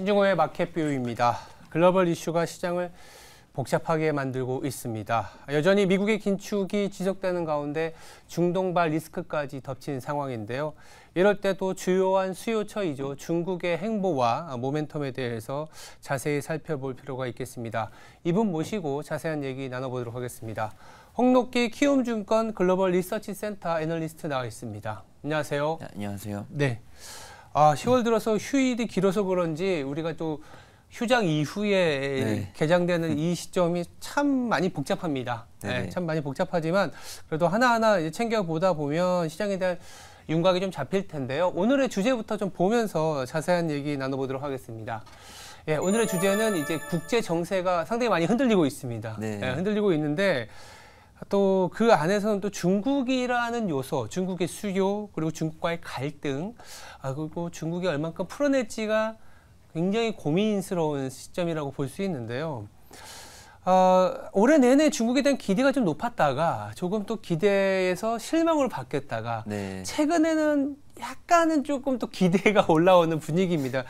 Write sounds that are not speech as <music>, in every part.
신중호의 마켓뷰입니다. 글로벌 이슈가 시장을 복잡하게 만들고 있습니다. 여전히 미국의 긴축이 지속되는 가운데 중동발 리스크까지 덮친 상황인데요. 이럴 때도 주요한 수요처이죠. 중국의 행보와 모멘텀에 대해서 자세히 살펴볼 필요가 있겠습니다. 이분 모시고 자세한 얘기 나눠보도록 하겠습니다. 홍록기 키움증권 글로벌 리서치 센터 애널리스트 나와 있습니다. 안녕하세요. 네, 안녕하세요. 네. 아 10월 들어서 휴일이 길어서 그런지 우리가 또 휴장 이후에 네. 개장되는 이 시점이 참 많이 복잡합니다. 네, 참 많이 복잡하지만 그래도 하나하나 챙겨 보다 보면 시장에 대한 윤곽이 좀 잡힐 텐데요. 오늘의 주제부터 좀 보면서 자세한 얘기 나눠보도록 하겠습니다. 예, 오늘의 주제는 이제 국제 정세가 상당히 많이 흔들리고 있습니다. 네. 예, 흔들리고 있는데 또그 안에서는 또 중국이라는 요소, 중국의 수요, 그리고 중국과의 갈등, 아, 그리고 중국이 얼만큼 풀어낼지가 굉장히 고민스러운 시점이라고 볼 수 있는데요. 어, 올해 내내 중국에 대한 기대가 좀 높았다가 조금 또 기대에서 실망으로 바뀌었다가 네. 최근에는 약간은 조금 또 기대가 <laughs> 올라오는 분위기입니다.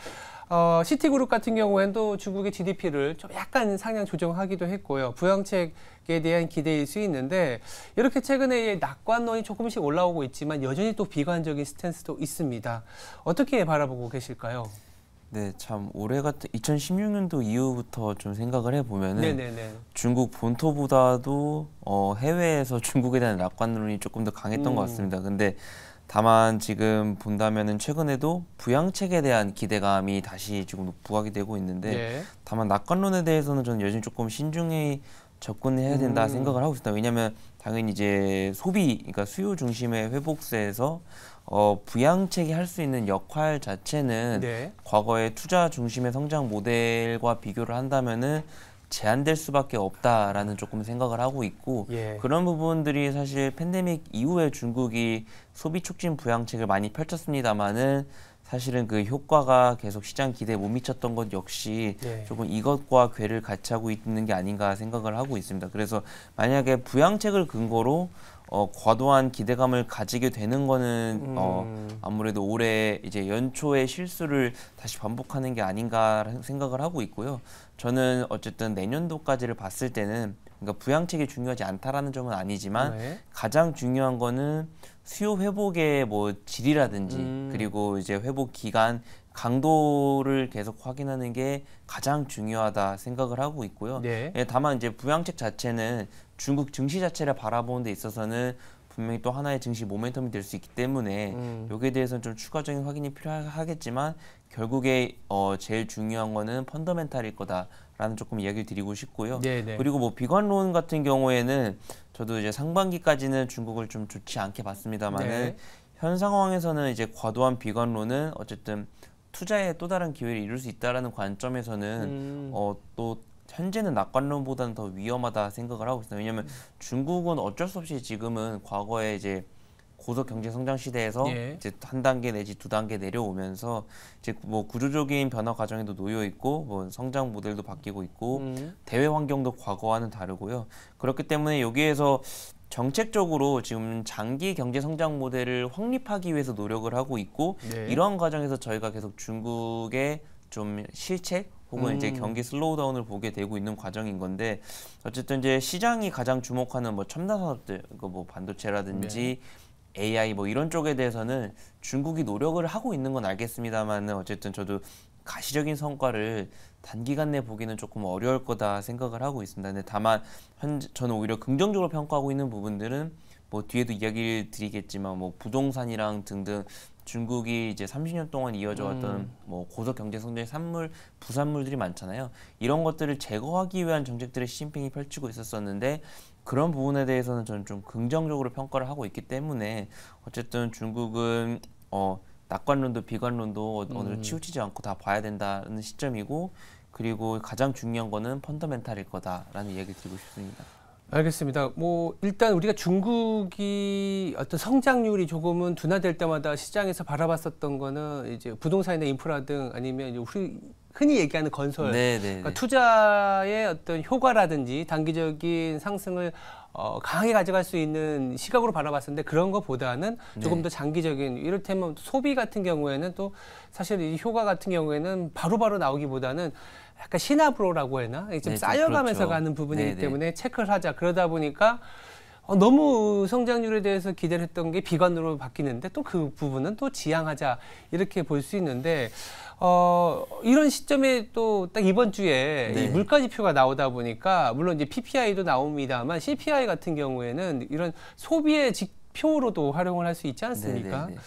어, 시티그룹 같은 경우에는 또 중국의 GDP를 좀 약간 상향 조정하기도 했고요. 부양책 에 대한 기대일 수 있는데 이렇게 최근에 낙관론이 조금씩 올라오고 있지만 여전히 또 비관적인 스탠스도 있습니다. 어떻게 바라보고 계실까요? 네, 참 올해 같은 2016년도 이후부터 좀 생각을 해보면은 중국 본토보다도 어, 해외에서 <laughs> 중국에 대한 낙관론이 조금 더 강했던 음. 것 같습니다. 근데 다만 지금 본다면은 최근에도 부양책에 대한 기대감이 다시 지금 부각이 되고 있는데 예. 다만 낙관론에 대해서는 저는 여전히 조금 신중히 접근해야 된다 음. 생각을 하고 있습니다. 왜냐하면 당연히 이제 소비, 그러니까 수요 중심의 회복세에서 어, 부양책이 할 수 있는 역할 자체는 네. 과거의 투자 중심의 성장 모델과 비교를 한다면은 제한될 수밖에 없다라는 조금 생각을 하고 있고 예. 그런 부분들이 사실 팬데믹 이후에 중국이 소비 촉진 부양책을 많이 펼쳤습니다만은 사실은 그 효과가 계속 시장 기대에 못 미쳤던 것 역시 네. 조금 이것과 괴를 같이 하고 있는 게 아닌가 생각을 하고 있습니다. 그래서 만약에 부양책을 근거로 어, 과도한 기대감을 가지게 되는 거는 음. 어, 아무래도 올해 이제 연초의 실수를 다시 반복하는 게 아닌가 생각을 하고 있고요. 저는 어쨌든 내년도까지를 봤을 때는 그러니까 부양책이 중요하지 않다라는 점은 아니지만 네. 가장 중요한 거는 수요 회복의 뭐 질이라든지 음. 그리고 이제 회복 기간 강도를 계속 확인하는 게 가장 중요하다 생각을 하고 있고요. 네. 예, 다만 이제 부양책 자체는 중국 증시 자체를 바라보는 데 있어서는 분명히 또 하나의 증시 모멘텀이 될 수 있기 때문에 음. 여기에 대해서는 좀 추가적인 확인이 필요하겠지만 결국에 어, 제일 중요한 거는 펀더멘탈일 거다라는 조금 이야기를 드리고 싶고요. 네네. 네. 그리고 뭐 비관론 같은 경우에는 저도 이제 상반기까지는 중국을 좀 좋지 않게 봤습니다만은 네. 현 상황에서는 이제 과도한 비관론은 어쨌든 투자의 또 다른 기회를 이룰 수 있다라는 관점에서는 음. 어, 또 현재는 낙관론보다는 더 위험하다 생각을 하고 있어요. 왜냐하면 음. 중국은 어쩔 수 없이 지금은 과거에 이제 고속 경제 성장 시대에서 예. 이제 한 단계 내지 두 단계 내려오면서 이제 뭐 구조적인 변화 과정에도 놓여 있고 뭐 성장 모델도 바뀌고 있고 음. 대외 환경도 과거와는 다르고요. 그렇기 때문에 여기에서 정책적으로 지금 장기 경제 성장 모델을 확립하기 위해서 노력을 하고 있고 네. 이러한 과정에서 저희가 계속 중국의 좀 실책 혹은 음. 이제 경기 슬로우다운을 보게 되고 있는 과정인 건데 어쨌든 이제 시장이 가장 주목하는 뭐 첨단 산업들 그뭐 반도체라든지 네. AI 뭐 이런 쪽에 대해서는 중국이 노력을 하고 있는 건 알겠습니다만은 어쨌든 저도 가시적인 성과를 단기간 내 보기는 조금 어려울 거다 생각을 하고 있습니다. 근데 다만 현재 저는 오히려 긍정적으로 평가하고 있는 부분들은 뭐 뒤에도 이야기를 드리겠지만 뭐 부동산이랑 등등 중국이 이제 30년 동안 이어져 왔던 음. 뭐 고속 경제 성장의 산물, 부산물들이 많잖아요. 이런 것들을 제거하기 위한 정책들을 시진핑이 펼치고 있었었는데 그런 부분에 대해서는 저는 좀 긍정적으로 평가를 하고 있기 때문에 어쨌든 중국은 어 낙관론도 비관론도 어, 음. 어느 정도 치우치지 않고 다 봐야 된다는 시점이고 그리고 가장 중요한 거는 펀더멘탈일 거다라는 이야기를 드리고 싶습니다. 알겠습니다. 뭐 일단 우리가 중국이 어떤 성장률이 조금은 둔화될 때마다 시장에서 바라봤었던 거는 이제 부동산이나 인프라 등 아니면 이제 흔히 얘기하는 건설 네, 네, 네. 그러니까 투자의 어떤 효과라든지 단기적인 상승을 어, 강하게 가져갈 수 있는 시각으로 바라봤었는데 그런 것보다는 조금 네. 더 장기적인 이를테면 소비 같은 경우에는 또 사실 이 효과 같은 경우에는 바로바로 바로 나오기보다는 약간 시나브로라고 해나 좀 네, 쌓여가면서 그렇죠. 가는 부분이기 네네. 네. 때문에 체크를 하자 그러다 보니까 어, 너무 성장률에 대해서 기대를 했던 게 비관으로 바뀌는데 또 그 부분은 또 지양하자 이렇게 볼 수 있는데 어, 이런 시점에 또 딱 이번 주에 네. 물가 지표가 나오다 보니까 물론 이제 PPI도 나옵니다만 CPI 같은 경우에는 이런 소비의 지 표로도 활용을 할 수 있지 네, 네, 않습니까? 네네네.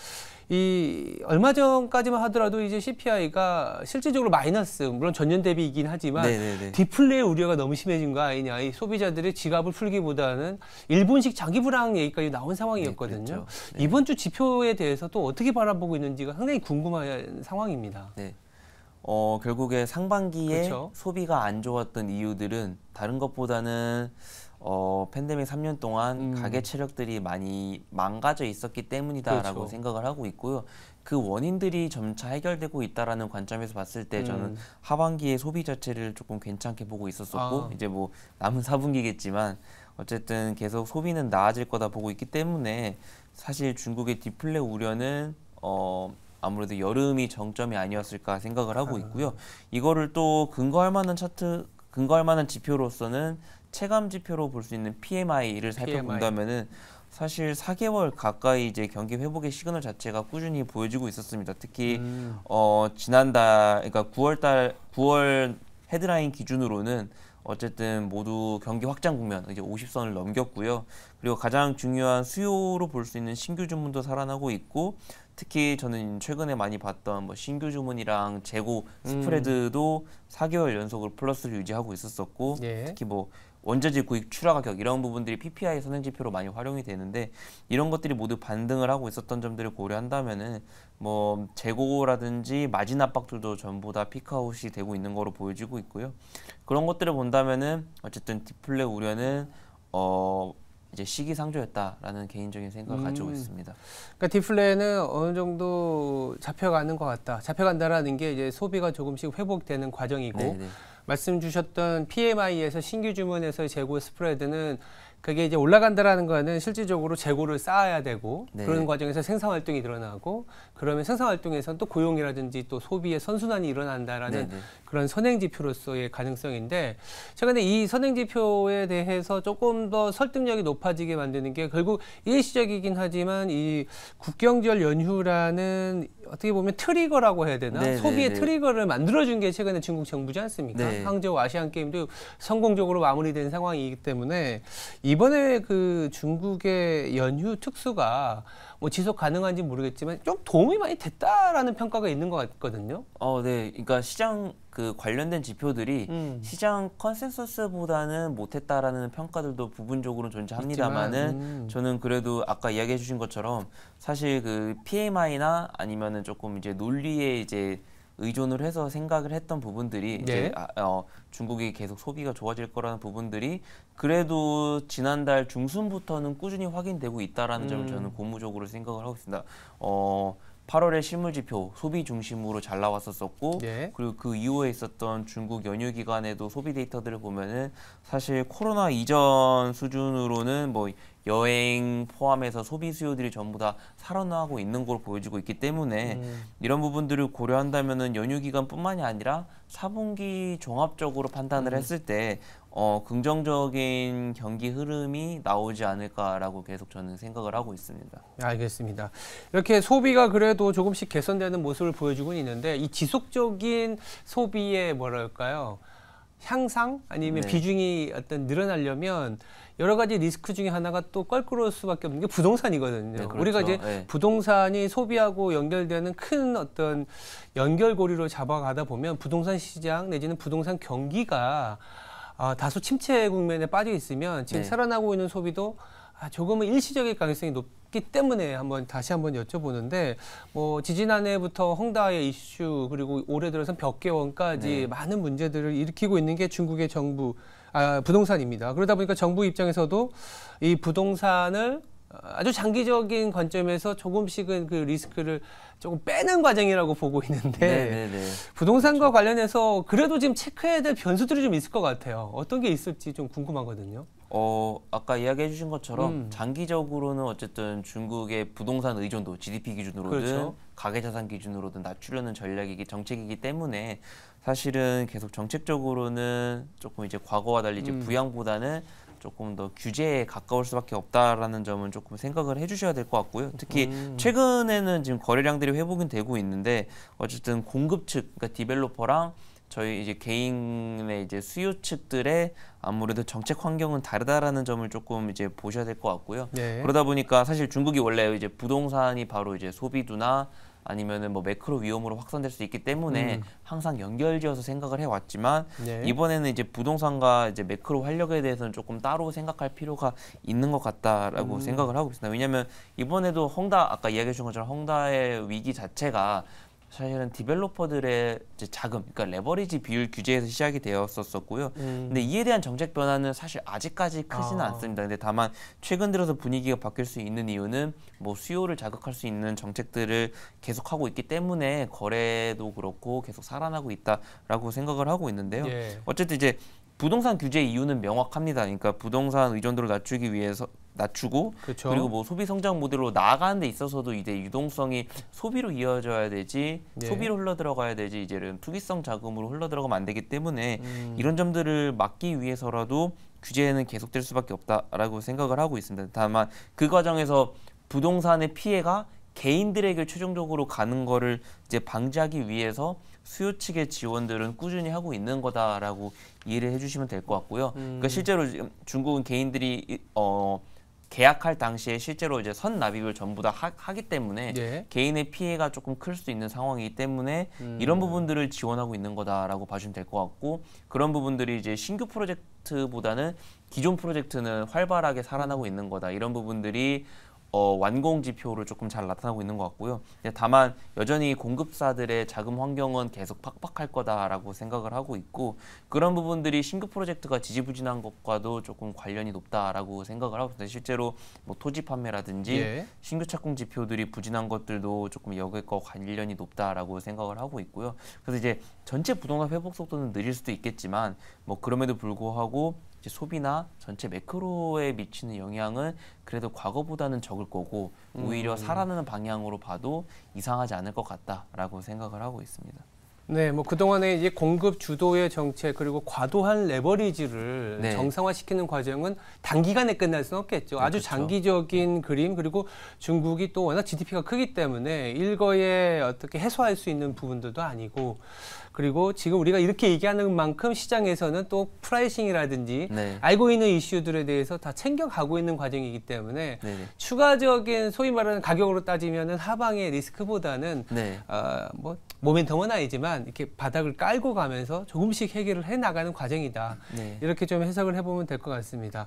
이 얼마 전까지만 하더라도 이제 CPI가 실질적으로 마이너스 물론 전년 대비이긴 하지만 네네네. 네, 네. 디플레이 우려가 너무 심해진 거 아니냐 이 소비자들의 지갑을 풀기보다는 일본식 장기 불황 얘기까지 나온 상황이었거든요. 네, 그렇죠. 네. 이번 주 지표에 대해서 또 어떻게 바라보고 있는지가 상당히 궁금한 상황입니다. 네. 어, 결국에 상반기에 그렇죠. 소비가 안 좋았던 이유들은 다른 것보다는 어, 팬데믹 3년 동안 음. 가계 체력들이 많이 망가져 있었기 때문이다라고 그렇죠. 생각을 하고 있고요. 그 원인들이 점차 해결되고 있다라는 관점에서 봤을 때 음. 저는 하반기의 소비 자체를 조금 괜찮게 보고 있었었고 아. 이제 뭐 남은 4분기겠지만 어쨌든 계속 소비는 나아질 거다 보고 있기 때문에 사실 중국의 디플레 우려는 어 아무래도 여름이 정점이 아니었을까 생각을 하고 아. 있고요. 이거를 또 근거할 만한 차트 근거할 만한 지표로서는 체감 지표로 볼 수 있는 PMI를 살펴본다면은 사실 4개월 가까이 이제 경기 회복의 시그널 자체가 꾸준히 보여지고 있었습니다. 특히 음. 어 지난달 그러니까 9월 달 9월 헤드라인 기준으로는 어쨌든 모두 경기 확장 국면 이제 50선을 넘겼고요. 그리고 가장 중요한 수요로 볼 수 있는 신규 주문도 살아나고 있고 특히 저는 최근에 많이 봤던 뭐 신규 주문이랑 재고 음. 스프레드도 음. 4개월 연속으로 플러스를 유지하고 있었었고 예. 특히 뭐 원자재 구입 출하 가격 이런 부분들이 PPI 선행지표로 많이 활용이 되는데 이런 것들이 모두 반등을 하고 있었던 점들을 고려한다면은 뭐 재고라든지 마진 압박들도 전부 다 피크아웃이 되고 있는 거로 보여지고 있고요. 그런 것들을 본다면은 어쨌든 디플레 우려는 어 이제 시기상조였다라는 개인적인 생각을 음. 가지고 있습니다. 그러니까 디플레는 어느 정도 잡혀가는 것 같다. 잡혀간다라는 게 이제 소비가 조금씩 회복되는 과정이고 네네. 네. 말씀 주셨던 PMI에서 신규 주문에서 재고 스프레드는 그게 이제 올라간다라는 거는 실질적으로 재고를 쌓아야 되고 네. 그런 과정에서 생산 활동이 일어나고 그러면 생산 활동에서는 또 고용이라든지 또 소비의 선순환이 일어난다라는 네네. 네. 그런 선행 지표로서의 가능성인데 최근에이 선행 지표에 대해서 조금 더 설득력이 높아지게 만드는 게 결국 일시적이긴 하지만 이 국경절 연휴라는 어떻게 보면 트리거라고 해야 되나 네네 네, 소비의 네. 트리거를 만들어준 게 최근에 중국 정부지 않습니까? 네. 항저우 아시안 게임도 성공적으로 마무리된 상황이기 때문에 이 이번에 그 중국의 연휴 특수가 뭐 지속 가능한지 모르겠지만 좀 도움이 많이 됐다라는 평가가 있는 것 같거든요. 어, 네. 그러니까 시장 그 관련된 지표들이 음. 시장 컨센서스보다는 못했다라는 평가들도 부분적으로 존재합니다만은 음. 저는 그래도 아까 이야기해 주신 것처럼 사실 그 PMI나 아니면은 조금 이제 논리에 이제 의존을 해서 생각을 했던 부분들이 네. 이제 아, 어, 중국이 계속 소비가 좋아질 거라는 부분들이 그래도 지난달 중순부터는 꾸준히 확인되고 있다라는 음. 점을 저는 고무적으로 생각을 하고 있습니다. 어, 8월에 실물지표 소비 중심으로 잘 나왔었었고 예. 그리고 그 이후에 있었던 중국 연휴 기간에도 소비 데이터들을 보면은 사실 코로나 이전 수준으로는 뭐 여행 포함해서 소비 수요들이 전부 다 살아나고 있는 걸 보여지고 있기 때문에 음. 이런 부분들을 고려한다면은 연휴 기간뿐만이 아니라 4분기 종합적으로 판단을 음. 했을 때 어, 긍정적인 경기 흐름이 나오지 않을까라고 계속 저는 생각을 하고 있습니다. 알겠습니다. 이렇게 소비가 그래도 조금씩 개선되는 모습을 보여주고 있는데 이 지속적인 소비의 뭐랄까요? 향상 아니면 네. 비중이 어떤 늘어나려면 여러 가지 리스크 중에 하나가 또 껄끄러울 수밖에 없는 게 부동산이거든요. 네, 그렇죠. 우리가 이제 네. 부동산이 소비하고 연결되는 큰 어떤 연결고리로 잡아가다 보면 부동산 시장 내지는 부동산 경기가 어, 다소 침체 국면에 빠져 있으면 지금 네. 살아나고 있는 소비도 아, 조금은 일시적인 가능성이 높기 때문에 한번 다시 한번 여쭤보는데 뭐 지지난해부터 헝다의 이슈 그리고 올해 들어선 벽계원까지 네. 많은 문제들을 일으키고 있는 게 중국의 정부 아, 부동산입니다. 그러다 보니까 정부 입장에서도 이 부동산을 아주 장기적인 관점에서 조금씩은 그 리스크를 조금 빼는 과정이라고 보고 있는데 네네네. 네, 네. 부동산과 그렇죠. 관련해서 그래도 지금 체크해야 될 변수들이 좀 있을 것 같아요. 어떤 게 있을지 좀 궁금하거든요. 어, 아까 이야기해 주신 것처럼 음. 장기적으로는 어쨌든 중국의 부동산 의존도 GDP 기준으로든 그렇죠. 가계 자산 기준으로든 낮추려는 전략이기 정책이기 때문에 사실은 계속 정책적으로는 조금 이제 과거와 달리 이제 음. 부양보다는 조금 더 규제에 가까울 수밖에 없다라는 점은 조금 생각을 해주셔야 될 것 같고요. 특히 음. 최근에는 지금 거래량들이 회복은 되고 있는데 어쨌든 공급 측, 그러니까 디벨로퍼랑 저희 이제 개인의 이제 수요 측들의 아무래도 정책 환경은 다르다라는 점을 조금 이제 보셔야 될 것 같고요. 네. 그러다 보니까 사실 중국이 원래 이제 부동산이 바로 이제 소비두나 아니면은 뭐 매크로 위험으로 확산될 수 있기 때문에 음. 항상 연결지어서 생각을 해왔지만 네. 이번에는 이제 부동산과 이제 매크로 활력에 대해서는 조금 따로 생각할 필요가 있는 것 같다라고 음. 생각을 하고 있습니다. 왜냐하면 이번에도 헝다 아까 이야기해 주신 것처럼 헝다의 위기 자체가 사실은 디벨로퍼들의 자금, 그러니까 레버리지 비율 규제에서 시작이 되었었고요. 음. 근데 이에 대한 정책 변화는 사실 아직까지 크지는 아. 않습니다. 근데 다만 최근 들어서 분위기가 바뀔 수 있는 이유는 뭐 수요를 자극할 수 있는 정책들을 계속하고 있기 때문에 거래도 그렇고 계속 살아나고 있다라고 생각을 하고 있는데요. 예. 어쨌든 이제 부동산 규제 이유는 명확합니다. 그러니까 부동산 의존도를 낮추기 위해서 낮추고 그렇죠. 그리고뭐 소비 성장 모델로 나아가는 데 있어서도 이제 유동성이 소비로 이어져야 되지 네. 소비로 흘러 들어가야 되지 이제는 투기성 자금으로 흘러 들어가면 안 되기 때문에 음. 이런 점들을 막기 위해서라도 규제는 계속될 수밖에 없다라고 생각을 하고 있습니다. 다만 그 과정에서 부동산의 피해가 개인들에게 최종적으로 가는 거를 이제 방지하기 위해서 수요 측의 지원들은 꾸준히 하고 있는 거다라고 이해를 해주시면 될 것 같고요. 그러니까 음. 그러니까 실제로 중국은 개인들이 어 계약할 당시에 실제로 이제 선 납입을 전부 다 하, 기 때문에 네. 개인의 피해가 조금 클 수 있는 상황이기 때문에 음. 이런 부분들을 지원하고 있는 거다라고 봐주면 될 것 같고 그런 부분들이 이제 신규 프로젝트보다는 기존 프로젝트는 활발하게 살아나고 있는 거다 이런 부분들이 어, 완공 지표로 조금 잘 나타나고 있는 것 같고요. 다만 여전히 공급사들의 자금 환경은 계속 팍팍할 거다라고 생각을 하고 있고 그런 부분들이 신규 프로젝트가 지지부진한 것과도 조금 관련이 높다라고 생각을 하고 있습니다. 실제로 뭐 토지 판매라든지 예. 신규 착공 지표들이 부진한 것들도 조금 여기과 관련이 높다라고 생각을 하고 있고요. 그래서 이제 전체 부동산 회복 속도는 느릴 수도 있겠지만 뭐 그럼에도 불구하고 소비나 전체 매크로에 미치는 영향은 그래도 과거보다는 적을 거고 오히려 음. 살아나는 방향으로 봐도 이상하지 않을 것 같다라고 생각을 하고 있습니다. 네, 뭐그동안에 이제 공급 주도의 정책 그리고 과도한 레버리지를 네. 정상화시키는 과정은 단기간에 끝날 수는 없겠죠. 아주 그렇죠. 장기적인 네. 그림 그리고 중국이 또 워낙 GDP가 크기 때문에 일거에 어떻게 해소할 수 있는 부분들도 아니고 그리고 지금 우리가 이렇게 얘기하는 만큼 시장에서는 또 프라이싱이라든지 네. 알고 있는 이슈들에 대해서 다 챙겨가고 있는 과정이기 때문에 네. 네. 추가적인 소위 말하는 가격으로 따지면은 하방의 리스크보다는 네. 어, 뭐 모멘텀은 아니지만 이렇게 바닥을 깔고 가면서 조금씩 해결을 해 나가는 과정이다. 네. 이렇게 좀 해석을 해보면 될 것 같습니다.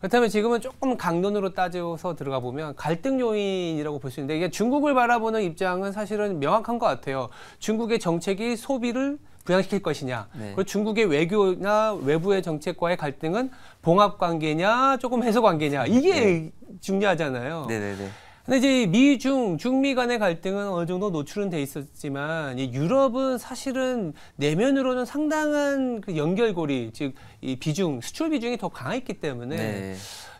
그렇다면 지금은 조금 강론으로 따져서 들어가 보면 갈등 요인이라고 볼 수 있는데 이게 중국을 바라보는 입장은 사실은 명확한 것 같아요. 중국의 정책이 소비를 부양시킬 것이냐 네. 그리고 중국의 외교나 외부의 정책과의 갈등은 봉합 관계냐 조금 해소 관계냐 이게 네. 중요하잖아요. 네, 네, 네. 근데 이제 미중, 중미 간의 갈등은 어느 정도 노출은 돼 있었지만 유럽은 사실은 내면으로는 상당한 그 연결고리, 즉 이 비중, 수출 비중이 더 강했기 때문에 네.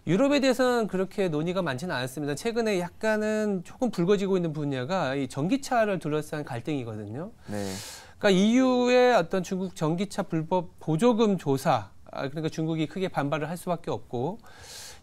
유럽에 대해서는 그렇게 논의가 많지는 않았습니다. 최근에 약간은 조금 붉어지고 있는 분야가 이 전기차를 둘러싼 갈등이거든요. 네. 그러니까 EU의 어떤 중국 전기차 불법 보조금 조사, 아, 그러니까 중국이 크게 반발을 할 수밖에 없고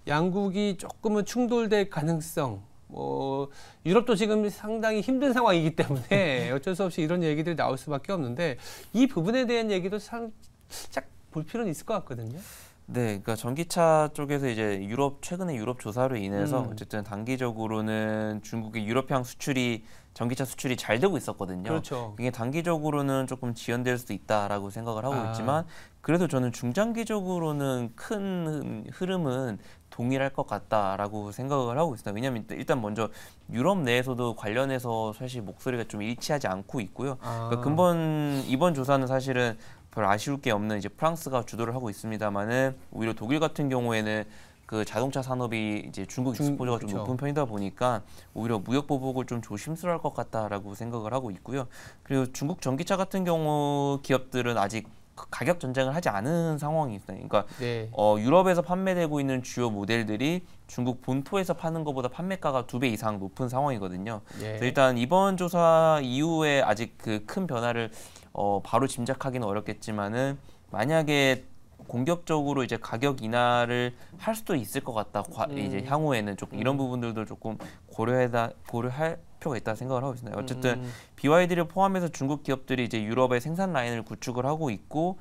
양국이 조금은 충돌될 가능성 뭐 유럽도 지금 상당히 힘든 상황이기 때문에 네. 어쩔 수 없이 이런 얘기들이 나올 수밖에 없는데 이 부분에 대한 얘기도 살짝 볼 필요는 있을 것 같거든요. 네, 그러니까 전기차 쪽에서 이제 유럽 최근에 유럽 조사로 인해서 음. 어쨌든 단기적으로는 중국의 유럽향 수출이 전기차 수출이 잘 되고 있었거든요. 그렇죠. 이게 단기적으로는 조금 지연될 수도 있다라고 생각을 하고 아. 있지만 그래도 저는 중장기적으로는 큰 흐름은 동일할 것 같다라고 생각을 하고 있습니다. 왜냐하면 일단 먼저 유럽 내에서도 관련해서 사실 목소리가 좀 일치하지 않고 있고요. 아. 그러니까 근본 이번 조사는 사실은 별 아쉬울 게 없는 이제 프랑스가 주도를 하고 있습니다만은 오히려 독일 같은 경우에는 그 자동차 산업이 이제 중국 익스포저가 좀 높은 편이다 보니까 오히려 무역 보복을 좀 조심스러울 것 같다라고 생각을 하고 있고요. 그리고 중국 전기차 같은 경우 기업들은 아직 그 가격 전쟁을 하지 않은 상황이 있어요. 그러니까 네. 어, 유럽에서 판매되고 있는 주요 모델들이 중국 본토에서 파는 것보다 판매가가 두 배 이상 높은 상황이거든요. 네. 그래서 일단 이번 조사 이후에 아직 그 큰 변화를 어, 바로 짐작하기는 어렵겠지만은 만약에 공격적으로 이제 가격 인하를 할 수도 있을 것 같다. 과, 음. 이제 향후에는 조금 이런 음. 부분들도 조금 고려해다 고려할 필요가 있다 생각을 하고 있습니다. 어쨌든 음. BYD를 포함해서 중국 기업들이 이제 유럽의 생산 라인을 구축을 하고 있고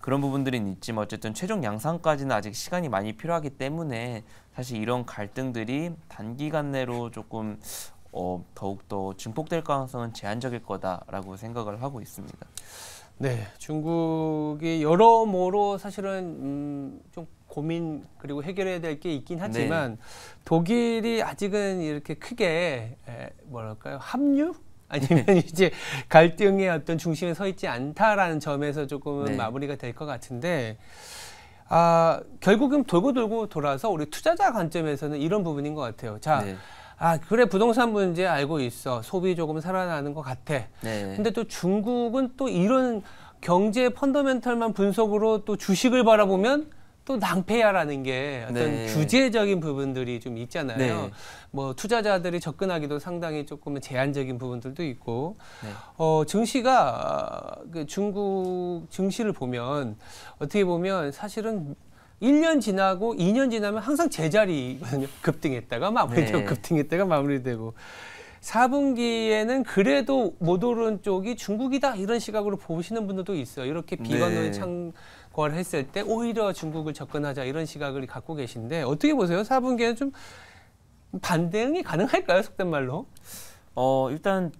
그런 부분들은 있지만 뭐 어쨌든 최종 양산까지는 아직 시간이 많이 필요하기 때문에 사실 이런 갈등들이 단기간 내로 조금 어, 더욱더 증폭될 가능성은 제한적일 거다라고 생각을 하고 있습니다. 네, 중국이 여러모로 사실은 음, 좀 고민 그리고 해결해야 될 게 있긴 네. 하지만 네. 독일이 아직은 이렇게 크게 에, 뭐랄까요 합류 아니면 네. 이제 갈등의 어떤 중심에 서 있지 않다라는 점에서 조금은 네. 마무리가 될 것 같은데 아 결국은 돌고 돌고 돌아서 우리 투자자 관점에서는 이런 부분인 것 같아요. 자. 네. 아 그래 부동산 문제 알고 있어 소비 조금 살아나는 것 같아 네. 근데 또 중국은 또 이런 경제 펀더멘털만 분석으로 또 주식을 바라보면 또 낭패야라는 게 어떤 네. 규제적인 부분들이 좀 있잖아요. 네. 뭐 투자자들이 접근하기도 상당히 조금 제한적인 부분들도 있고, 네. 어, 증시가 아, 그 중국 증시를 보면 어떻게 보면 사실은 1년 지나고 2년 지나면 항상 제자리거든요. 급등했다가 마무리되고 네. 급등했다가 마무리되고. 4분기에는 그래도 못 오른 쪽이 중국이다 이런 시각으로 보시는 분들도 있어요. 이렇게 네. 비관론이 창걸 했을 때 오히려 중국을 접근하자 이런 시각을 갖고 계신데 어떻게 보세요? 4분기에는 좀 반대응이 가능할까요? 속된 말로? 어, 일단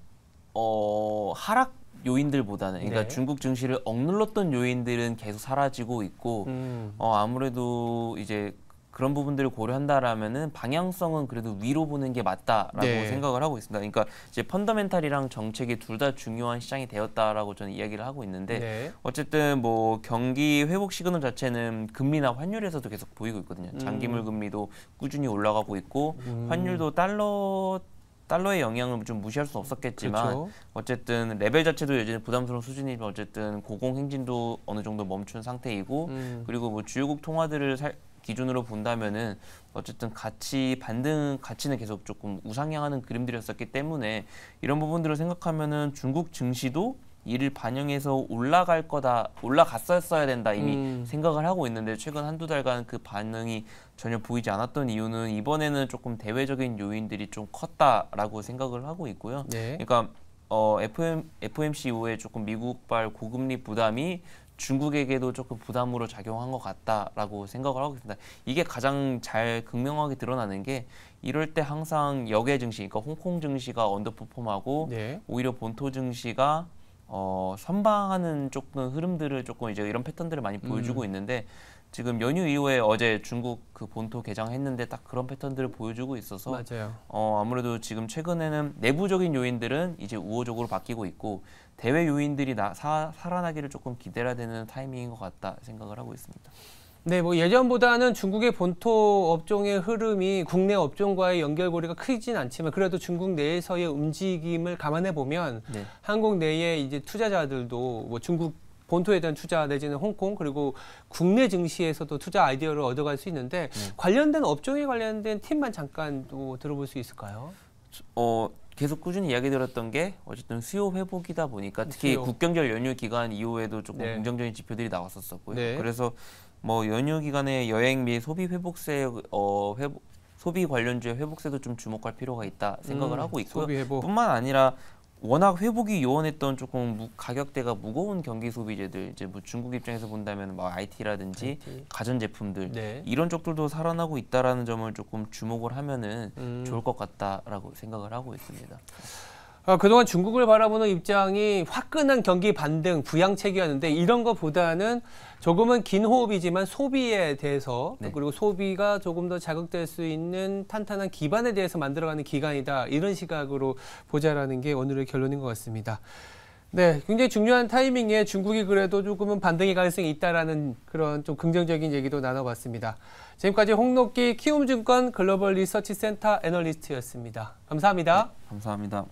어, 하락 요인들보다는 그러니까 네. 중국 증시를 억눌렀던 요인들은 계속 사라지고 있고 음. 어, 아무래도 이제 그런 부분들을 고려한다라면은 방향성은 그래도 위로 보는 게 맞다라고 네. 생각을 하고 있습니다. 그러니까 이제 펀더멘탈이랑 정책이 둘 다 중요한 시장이 되었다라고 저는 이야기를 하고 있는데 네. 어쨌든 뭐 경기 회복 시그널 자체는 금리나 환율에서도 계속 보이고 있거든요. 음. 장기물 금리도 꾸준히 올라가고 있고 음. 환율도 달러 달러의 영향을 좀 무시할 수 없었겠지만 그렇죠. 어쨌든 레벨 자체도 여전히 부담스러운 수준이지만 어쨌든 고공 행진도 어느 정도 멈춘 상태이고 음. 그리고 뭐 주요국 통화들을 살 기준으로 본다면은 어쨌든 가치 반등 가치는 계속 조금 우상향하는 그림들이었었기 때문에 이런 부분들을 생각하면은 중국 증시도 이를 반영해서 올라갈 거다 올라갔었어야 된다 이미 음. 생각을 하고 있는데 최근 한두 달간 그 반응이 전혀 보이지 않았던 이유는 이번에는 조금 대외적인 요인들이 좀 컸다라고 생각을 하고 있고요. 네. 그러니까 어, FM, FOMC 이후에 조금 미국발 고금리 부담이 중국에게도 조금 부담으로 작용한 것 같다라고 생각을 하고 있습니다. 이게 가장 잘 극명하게 드러나는 게 이럴 때 항상 역외 증시, 그러니까 홍콩 증시가 언더퍼폼하고 네. 오히려 본토 증시가 어, 선방하는 조금 흐름들을 조금 이제 이런 패턴들을 많이 보여주고 음. 있는데 지금 연휴 이후에 어제 중국 그 본토 개장했는데 딱 그런 패턴들을 보여주고 있어서 맞아요. 어, 아무래도 지금 최근에는 내부적인 요인들은 이제 우호적으로 바뀌고 있고 대외 요인들이 나, 사, 살아나기를 조금 기대라 되는 타이밍인 것 같다 생각을 하고 있습니다. 네, 뭐 예전보다는 중국의 본토 업종의 흐름이 국내 업종과의 연결고리가 크진 않지만 그래도 중국 내에서의 움직임을 감안해 보면 네. 한국 내에 이제 투자자들도 뭐 중국 본토에 대한 투자 내지는 홍콩 그리고 국내 증시에서도 투자 아이디어를 얻어갈 수 있는데 네. 관련된 업종에 관련된 팀만 잠깐 또 들어볼 수 있을까요? 어 계속 꾸준히 이야기 들었던 게 어쨌든 수요 회복이다 보니까 특히 수요. 국경절 연휴 기간 이후에도 조금 네. 긍정적인 지표들이 나왔었었고요. 네. 그래서 뭐 연휴 기간에 여행 및 소비 회복세 어 회복, 소비 관련주의 회복세도 좀 주목할 필요가 있다 생각을 음, 하고 있고요. 뿐만 아니라 워낙 회복이 요원했던 조금 가격대가 무거운 경기 소비재들 이제 뭐 중국 입장에서 본다면 막 IT라든지 IT. 가전 제품들 네. 이런 쪽들도 살아나고 있다라는 점을 조금 주목을 하면은 음. 좋을 것 같다라고 생각을 하고 있습니다. 어, 그동안 중국을 바라보는 입장이 화끈한 경기 반등, 부양책이었는데 이런 것보다는 조금은 긴 호흡이지만 소비에 대해서 네. 그리고 소비가 조금 더 자극될 수 있는 탄탄한 기반에 대해서 만들어가는 기간이다. 이런 시각으로 보자라는 게 오늘의 결론인 것 같습니다. 네, 굉장히 중요한 타이밍에 중국이 그래도 조금은 반등의 가능성이 있다라는 그런 좀 긍정적인 얘기도 나눠봤습니다. 지금까지 홍록기 키움증권 글로벌 리서치 센터 애널리스트였습니다. 감사합니다. 네, 감사합니다.